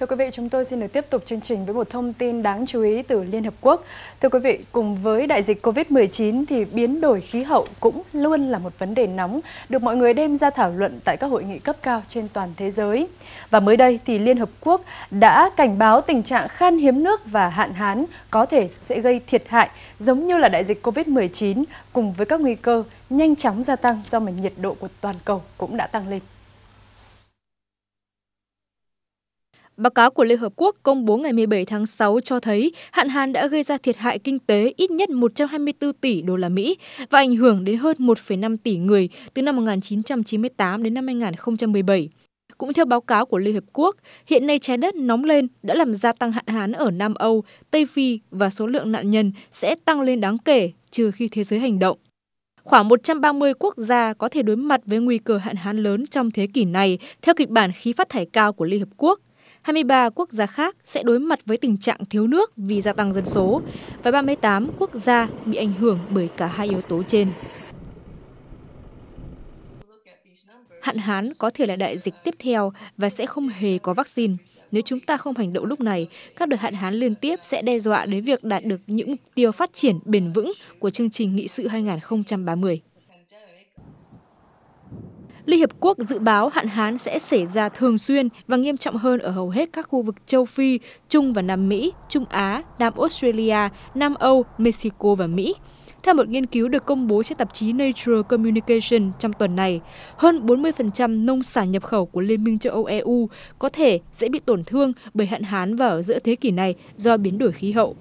Thưa quý vị, chúng tôi xin được tiếp tục chương trình với một thông tin đáng chú ý từ Liên Hợp Quốc. Thưa quý vị, cùng với đại dịch COVID-19 thì biến đổi khí hậu cũng luôn là một vấn đề nóng được mọi người đem ra thảo luận tại các hội nghị cấp cao trên toàn thế giới. Và mới đây thì Liên Hợp Quốc đã cảnh báo tình trạng khan hiếm nước và hạn hán có thể sẽ gây thiệt hại giống như là đại dịch COVID-19 cùng với các nguy cơ nhanh chóng gia tăng do mà nhiệt độ của toàn cầu cũng đã tăng lên. Báo cáo của Liên Hợp Quốc công bố ngày 17 tháng 6 cho thấy hạn hán đã gây ra thiệt hại kinh tế ít nhất 124 tỷ đô la Mỹ và ảnh hưởng đến hơn 1,5 tỷ người từ năm 1998 đến năm 2017. Cũng theo báo cáo của Liên Hợp Quốc, hiện nay trái đất nóng lên đã làm gia tăng hạn hán ở Nam Âu, Tây Phi và số lượng nạn nhân sẽ tăng lên đáng kể trừ khi thế giới hành động. Khoảng 130 quốc gia có thể đối mặt với nguy cơ hạn hán lớn trong thế kỷ này, theo kịch bản khí phát thải cao của Liên Hợp Quốc. 23 quốc gia khác sẽ đối mặt với tình trạng thiếu nước vì gia tăng dân số và 38 quốc gia bị ảnh hưởng bởi cả hai yếu tố trên. Hạn hán có thể là đại dịch tiếp theo và sẽ không hề có vaccine. Nếu chúng ta không hành động lúc này, các đợt hạn hán liên tiếp sẽ đe dọa đến việc đạt được những mục tiêu phát triển bền vững của chương trình nghị sự 2030. Liên Hiệp Quốc dự báo hạn hán sẽ xảy ra thường xuyên và nghiêm trọng hơn ở hầu hết các khu vực châu Phi, Trung và Nam Mỹ, Trung Á, Nam Australia, Nam Âu, Mexico và Mỹ. Theo một nghiên cứu được công bố trên tạp chí Nature Communication trong tuần này, hơn 40% nông sản nhập khẩu của Liên minh châu Âu EU có thể sẽ bị tổn thương bởi hạn hán vào giữa thế kỷ này do biến đổi khí hậu.